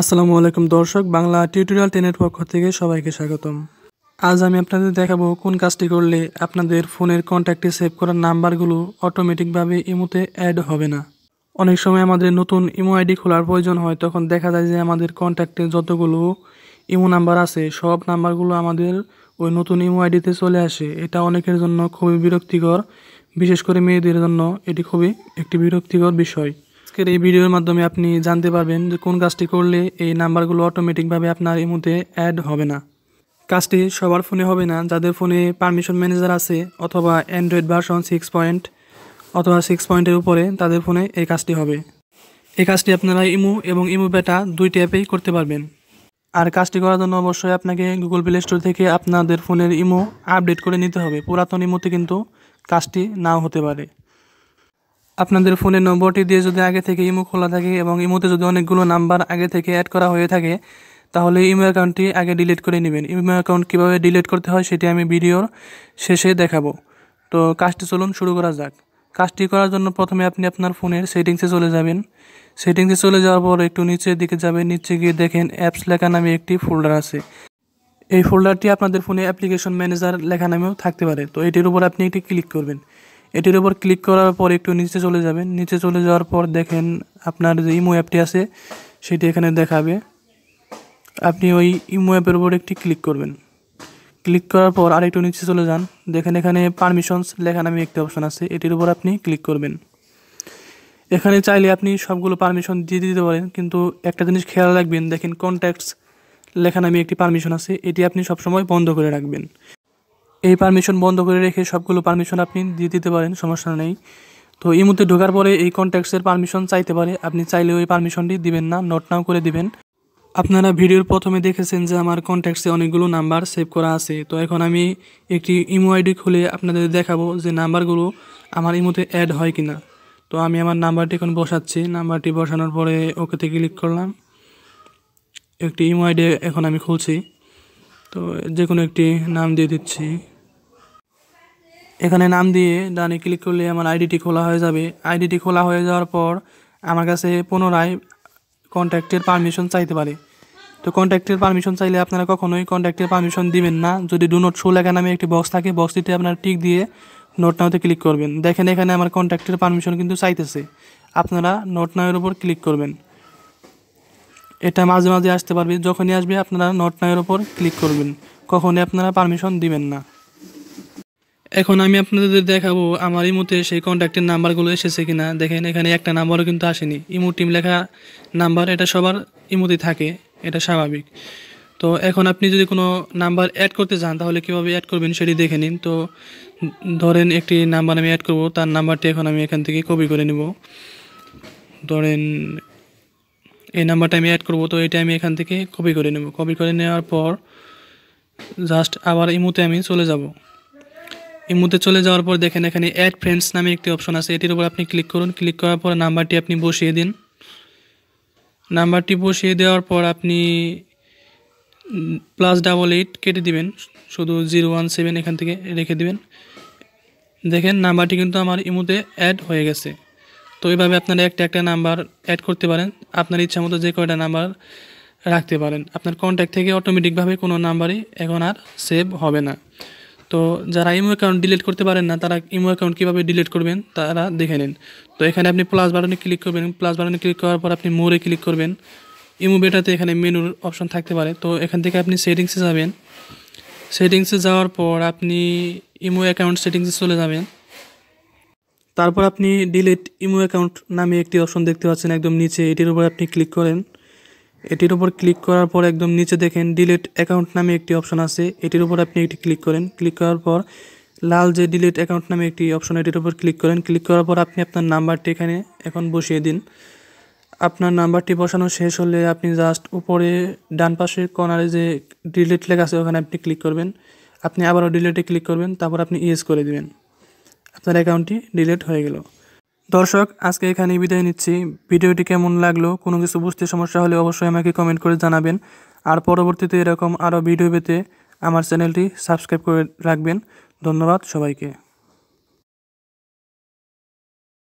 আসসালামু আলাইকুম দর্শক বাংলা টিউটোরিয়াল টেনের পক্ষ থেকে সবাইকে স্বাগতম আজ আমি আপনাদের দেখাবো কোন কাজটি করলে আপনাদের ফোনের কন্ট্যাক্টে সেভ করা নাম্বারগুলো অটোমেটিকভাবে ইমোতে অ্যাড হবে না অনেক সময় আমাদের নতুন ইমো আইডি খোলার প্রয়োজন হয় তখন দেখা যায় যে আমাদের কন্ট্যাক্টে যতগুলো ইমো নাম্বার আছে সব নাম্বারগুলো আমাদের ওই নতুন ইমো আইডিতে চলে আসে এটা অনেকের জন্য খুবই বিরক্তিকর বিশেষ করে মেয়েদের জন্য এটি খুবই একটি বিরক্তিকর বিষয় আজকের এই ভিডিওর মাধ্যমে আপনি জানতে পারবেন যে কোন কাজটি করলে এই নাম্বারগুলো অটোমেটিকভাবে আপনার ইমোতে অ্যাড হবে না কাজটি সবার ফোনে হবে না যাদের ফোনে পারমিশন ম্যানেজার আছে অথবা অ্যান্ড্রয়েড ভার্সন সিক্স পয়েন্ট অথবা সিক্স পয়েন্টের উপরে তাদের ফোনে এই কাজটি হবে এই কাজটি আপনারা ইমো এবং ইমো বেটা দুইটি অ্যাপেই করতে পারবেন আর কাজটি করার জন্য অবশ্যই আপনাকে গুগল প্লে স্টোর থেকে আপনাদের ফোনের ইমো আপডেট করে নিতে হবে পুরাতন ইমোতে কিন্তু কাজটি নাও হতে পারে আপনাদের ফোনের নম্বরটি দিয়ে যদি আগে থেকে ইমো খোলা থাকে এবং ইমোতে যদি অনেকগুলো নাম্বার আগে থেকে অ্যাড করা হয়ে থাকে তাহলে ইমো অ্যাকাউন্টটি আগে ডিলিট করে নেবেন ইমো অ্যাকাউন্ট কীভাবে ডিলিট করতে হয় সেটি আমি ভিডিওর শেষে দেখাবো তো কাজটি চলুন শুরু করা যাক কাজটি করার জন্য প্রথমে আপনি আপনার ফোনের সেটিংসে চলে যাবেন সেটিংসে চলে যাওয়ার পর একটু নিচের দিকে যাবেন নিচে গিয়ে দেখেন অ্যাপস লেখা নামে একটি ফোল্ডার আছে এই ফোল্ডারটি আপনাদের ফোনে অ্যাপ্লিকেশন ম্যানেজার লেখা নামেও থাকতে পারে তো এটির উপর আপনি একটি ক্লিক করবেন এটির উপর ক্লিক করার পর একটু নিচে চলে যাবেন নিচে চলে যাওয়ার পর দেখেন আপনার যে ইমো অ্যাপটি আছে সেটি এখানে দেখাবে আপনি ওই ইমো অ্যাপের উপর একটি ক্লিক করবেন ক্লিক করার পর আরেকটু নিচে চলে যান দেখেন এখানে পারমিশনস লেখা নামে একটি অপশন আছে এটির উপর আপনি ক্লিক করবেন এখানে চাইলে আপনি সবগুলো পারমিশন দিয়ে দিতে পারেন কিন্তু একটা জিনিস খেয়াল রাখবেন দেখেন কন্ট্যাক্টস লেখা নামে একটি পারমিশন আছে এটি আপনি সবসময় বন্ধ করে রাখবেন এই পারমিশন বন্ধ করে রেখে সবগুলো পারমিশন আপনি দিয়ে দিতে পারেন সমস্যা নেই তো এই মধ্যে ঢোকার পরে এই কন্ট্যাক্টসের পারমিশন চাইতে পারে আপনি চাইলে ওই পারমিশনটি দিবেন না নোট নাও করে দিবেন আপনারা ভিডিওর প্রথমে দেখেছেন যে আমার কন্ট্যাক্টসে অনেকগুলো নাম্বার সেভ করা আছে তো এখন আমি একটি ইমো আইডি খুলে আপনাদের দেখাবো যে নাম্বারগুলো আমার ইমোতে অ্যাড হয় কি না তো আমি আমার নাম্বারটি এখন বসাচ্ছি নাম্বারটি বসানোর পরে ওকেতে ক্লিক করলাম একটি ইমো আইডি এখন আমি খুলছি তো যে কোনো একটি নাম দিয়ে দিচ্ছি এখানে নাম দিয়ে ডানে ক্লিক করলে আমার আইডিটি খোলা হয়ে যাবে আইডিটি খোলা হয়ে যাওয়ার পর আমার কাছে পুনরায় কন্ট্যাক্টের পারমিশন চাইতে পারে তো কন্ট্যাক্টের পারমিশন চাইলে আপনারা কখনোই কন্ট্যাক্টের পারমিশন দিবেন না যদি ডু নোট শো লেখা নামে একটি বক্স থাকে বক্সটিতে আপনারা টিক দিয়ে নোট নাওতে ক্লিক করবেন দেখেন এখানে আমার কন্ট্যাক্টের পারমিশন কিন্তু চাইতেছে আপনারা নোট নাওয়ের উপর ক্লিক করবেন এটা মাঝে মাঝে আসতে পারবে যখনই আসবে আপনারা নোট নাওয়ের উপর ক্লিক করবেন কখনই আপনারা পারমিশন দিবেন না এখন আমি আপনাদের দেখাবো আমার ইমোতে সেই কন্ট্যাক্টের নাম্বারগুলো এসেছে কিনা দেখেন এখানে একটা নাম্বারও কিন্তু আসেনি ইমো টিম লেখা নাম্বার এটা সবার ইমোতে থাকে এটা স্বাভাবিক তো এখন আপনি যদি কোনো নাম্বার অ্যাড করতে চান তাহলে কীভাবে অ্যাড করবেন সেটি দেখে নিন তো ধরেন একটি নাম্বার আমি অ্যাড করব তার নাম্বারটি এখন আমি এখান থেকে কপি করে নেব ধরেন এই নাম্বারটা আমি অ্যাড করব তো এটা আমি এখান থেকে কপি করে নেব কপি করে নেওয়ার পর জাস্ট আবার ইমোতে আমি চলে যাব ইমুতে চলে যাওয়ার পর দেখেন এখানে অ্যাড ফ্রেন্ডস নামে একটি অপশন আছে এটির উপর আপনি ক্লিক করুন ক্লিক করার পর নাম্বারটি আপনি বসিয়ে দিন নাম্বারটি বসিয়ে দেওয়ার পর আপনি প্লাস ডাবল এইট কেটে দিবেন শুধু জিরো ওয়ান সেভেন এখান থেকে রেখে দিবেন দেখেন নাম্বারটি কিন্তু আমার ইমুতে অ্যাড হয়ে গেছে তো এইভাবে আপনারা একটা একটা নাম্বার অ্যাড করতে পারেন আপনার ইচ্ছা মতো যে কয়টা নাম্বার রাখতে পারেন আপনার কন্ট্যাক্ট থেকে অটোমেটিকভাবে কোনো নাম্বারই এখন আর সেভ হবে না তো যারা ইমো অ্যাকাউন্ট ডিলিট করতে পারেন না তারা ইমো অ্যাকাউন্ট কীভাবে ডিলিট করবেন তারা দেখে নিন তো এখানে আপনি প্লাস বাটনে ক্লিক করবেন প্লাস বাটনে ক্লিক করার পর আপনি মোড়ে ক্লিক করবেন ইমো বেটাতে এখানে মেনুর অপশন থাকতে পারে তো এখান থেকে আপনি সেটিংসে যাবেন সেটিংসে যাওয়ার পর আপনি ইমো অ্যাকাউন্ট সেটিংসে চলে যাবেন তারপর আপনি ডিলিট ইমো অ্যাকাউন্ট নামে একটি অপশন দেখতে পাচ্ছেন একদম নিচে এটির উপর আপনি ক্লিক করেন এটির উপর ক্লিক করার পর একদম নিচে দেখেন ডিলেট অ্যাকাউন্ট নামে একটি অপশন আছে এটির উপর আপনি একটি ক্লিক করেন ক্লিক করার পর লাল যে ডিলেট অ্যাকাউন্ট নামে একটি অপশন এটির উপর ক্লিক করেন ক্লিক করার পর আপনি আপনার নাম্বারটি এখানে এখন বসিয়ে দিন আপনার নাম্বারটি বসানো শেষ হলে আপনি জাস্ট উপরে ডান পাশে কর্নারে যে ডিলেট লেখা আছে ওখানে আপনি ক্লিক করবেন আপনি আবারও ডিলিটে ক্লিক করবেন তারপর আপনি ইয়েস করে দিবেন আপনার অ্যাকাউন্টটি ডিলেট হয়ে গেল দর্শক আজকে এখানে বিদায় নিচ্ছি ভিডিওটি কেমন লাগলো কোনো কিছু বুঝতে সমস্যা হলে অবশ্যই আমাকে কমেন্ট করে জানাবেন আর পরবর্তীতে এরকম আরও ভিডিও পেতে আমার চ্যানেলটি সাবস্ক্রাইব করে রাখবেন ধন্যবাদ সবাইকে